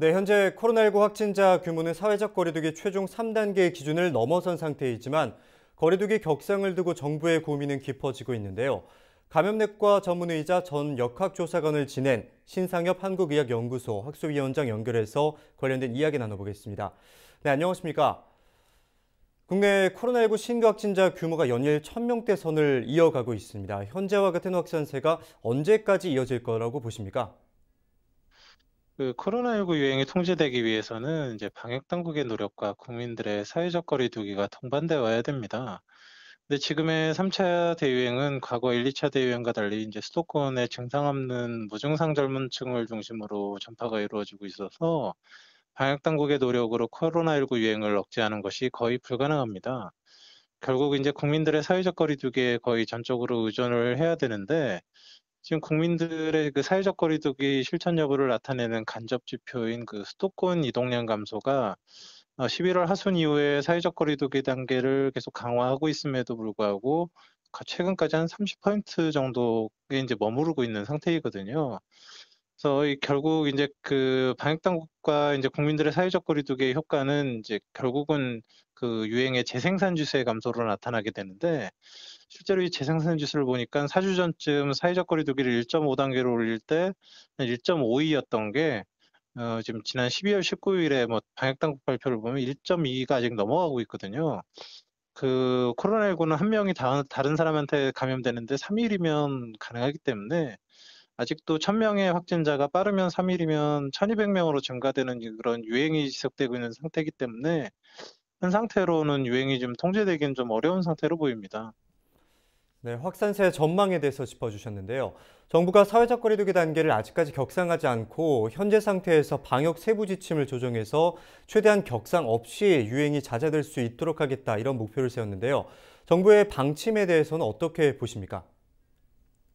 네, 현재 코로나19 확진자 규모는 사회적 거리두기 최종 3단계 기준을 넘어선 상태이지만 거리두기 격상을 두고 정부의 고민은 깊어지고 있는데요. 감염내과 전문의이자 전 역학조사관을 지낸 신상엽 한국의학연구소 학술위원장 연결해서 관련된 이야기 나눠보겠습니다. 네, 안녕하십니까? 국내 코로나19 신규 확진자 규모가 연일 1,000명대 선을 이어가고 있습니다. 현재와 같은 확산세가 언제까지 이어질 거라고 보십니까? 그 코로나19 유행이 통제되기 위해서는 이제 방역 당국의 노력과 국민들의 사회적 거리두기가 동반되어야 됩니다. 근데 지금의 3차 대유행은 과거 1, 2차 대유행과 달리 이제 수도권의 증상 없는 무증상 젊은층을 중심으로 전파가 이루어지고 있어서 방역 당국의 노력으로 코로나19 유행을 억제하는 것이 거의 불가능합니다. 결국 이제 국민들의 사회적 거리두기에 거의 전적으로 의존을 해야 되는데 지금 국민들의 그 사회적 거리두기 실천 여부를 나타내는 간접 지표인 그 수도권 이동량 감소가 11월 어, 하순 이후에 사회적 거리두기 단계를 계속 강화하고 있음에도 불구하고 최근까지 한30% 정도에 이제 머무르고 있는 상태이거든요. 그래서 결국 이제 그 방역 당국과 이제 국민들의 사회적 거리두기의 효과는 이제 결국은 그 유행의 재생산 주세 감소로 나타나게 되는데 실제로 이 재생산 지수를 보니까 4주 전쯤 사회적 거리두기를 1.5단계로 올릴 때 1.52였던 게 어, 지금 지난 12월 19일에 뭐 방역 당국 발표를 보면 1.2가 아직 넘어가고 있거든요. 그 코로나19는 한 명이 다, 다른 사람한테 감염되는데 3일이면 가능하기 때문에 아직도 1000명의 확진자가 빠르면 3일이면 1200명으로 증가되는 그런 유행이 지속되고 있는 상태이기 때문에 현 상태로는 유행이 좀 통제되기는 좀 어려운 상태로 보입니다. 네, 확산세 전망에 대해서 짚어주셨는데요. 정부가 사회적 거리두기 단계를 아직까지 격상하지 않고 현재 상태에서 방역 세부 지침을 조정해서 최대한 격상 없이 유행이 잦아들 수 있도록 하겠다 이런 목표를 세웠는데요. 정부의 방침에 대해서는 어떻게 보십니까?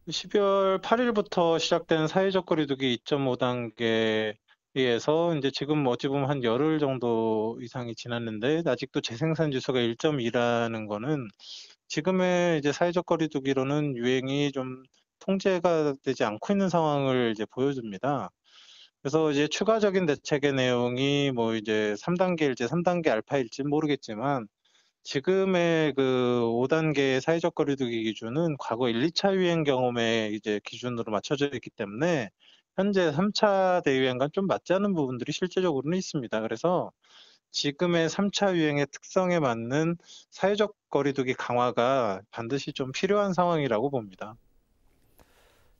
12월 8일부터 시작된 사회적 거리두기 2.5단계 에서 이제 지금 뭐 어찌 보면 한 열흘 정도 이상이 지났는데 아직도 재생산 지수가 1.2라는 거는 지금의 이제 사회적 거리두기로는 유행이 좀 통제가 되지 않고 있는 상황을 이제 보여줍니다. 그래서 이제 추가적인 대책의 내용이 뭐 이제 3단계일지 3단계 알파일지 모르겠지만 지금의 그 5단계 사회적 거리두기 기준은 과거 1, 2차 유행 경험에 이제 기준으로 맞춰져 있기 때문에 현재 3차 대유행과 좀 맞지 않은 부분들이 실제적으로는 있습니다. 그래서 지금의 3차 유행의 특성에 맞는 사회적 거리두기 강화가 반드시 좀 필요한 상황이라고 봅니다.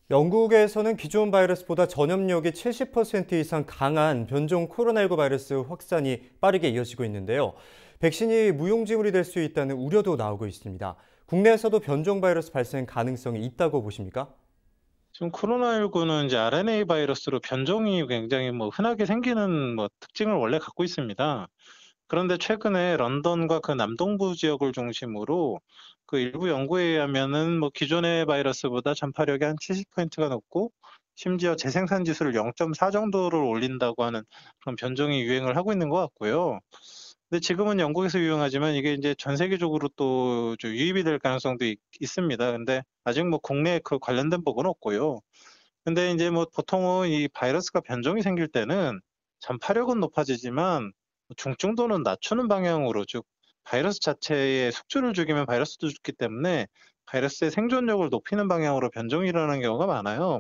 영국에서는 기존 바이러스보다 전염력이 70% 이상 강한 변종 코로나19 바이러스 확산이 빠르게 이어지고 있는데요. 백신이 무용지물이 될 수 있다는 우려도 나오고 있습니다. 국내에서도 변종 바이러스 발생 가능성이 있다고 보십니까? 지금 코로나19는 이제 RNA 바이러스로 변종이 굉장히 뭐 흔하게 생기는 뭐 특징을 원래 갖고 있습니다. 그런데 최근에 런던과 그 남동부 지역을 중심으로 그 일부 연구에 의하면은 뭐 기존의 바이러스보다 전파력이 한 70%가 높고 심지어 재생산 지수를 0.4 정도를 올린다고 하는 그런 변종이 유행을 하고 있는 것 같고요. 근데 지금은 영국에서 유행하지만 이게 이제 전 세계적으로 또 유입이 될 가능성도 있, 습니다 근데 아직 뭐 국내에 그 관련된 법은 없고요. 근데 이제 뭐 보통은 이 바이러스가 변종이 생길 때는 전파력은 높아지지만 중증도는 낮추는 방향으로 즉 바이러스 자체의 숙주를 죽이면 바이러스도 죽기 때문에 바이러스의 생존력을 높이는 방향으로 변종이 일어나는 경우가 많아요.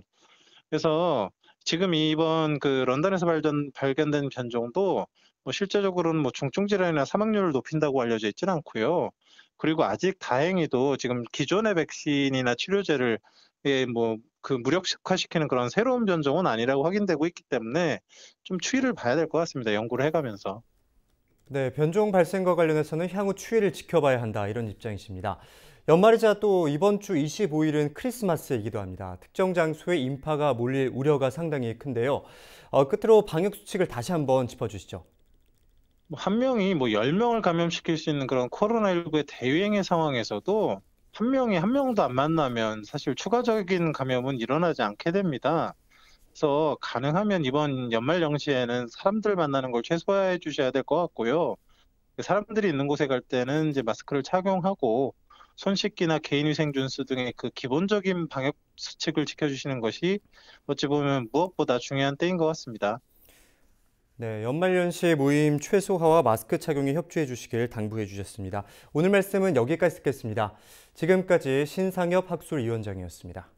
그래서 지금 이번 그 런던에서 발견, 발견된 변종도 뭐 실제적으로는 뭐 중증 질환이나 사망률을 높인다고 알려져 있지는 않고요. 그리고 아직 다행히도 지금 기존의 백신이나 치료제를 예, 뭐, 그 무력화시키는 그런 새로운 변종은 아니라고 확인되고 있기 때문에 좀 추이를 봐야 될 것 같습니다. 연구를 해가면서. 네, 변종 발생과 관련해서는 향후 추이를 지켜봐야 한다 이런 입장이십니다. 연말이자 또 이번 주 25일은 크리스마스이기도 합니다. 특정 장소에 인파가 몰릴 우려가 상당히 큰데요. 어, 끝으로 방역 수칙을 다시 한번 짚어주시죠. 뭐 한 명이 뭐 10명을 감염시킬 수 있는 그런 코로나19의 대유행의 상황에서도 한 명이 한 명도 안 만나면 사실 추가적인 감염은 일어나지 않게 됩니다. 그래서 가능하면 이번 연말 연시에는 사람들 만나는 걸 최소화해 주셔야 될 것 같고요. 그 사람들이 있는 곳에 갈 때는 이제 마스크를 착용하고 손 씻기나 개인위생 준수 등의 그 기본적인 방역 수칙을 지켜주시는 것이 어찌 보면 무엇보다 중요한 때인 것 같습니다. 네, 연말연시 모임 최소화와 마스크 착용에 협조해 주시길 당부해 주셨습니다. 오늘 말씀은 여기까지 듣겠습니다. 지금까지 신상엽 학술위원장이었습니다.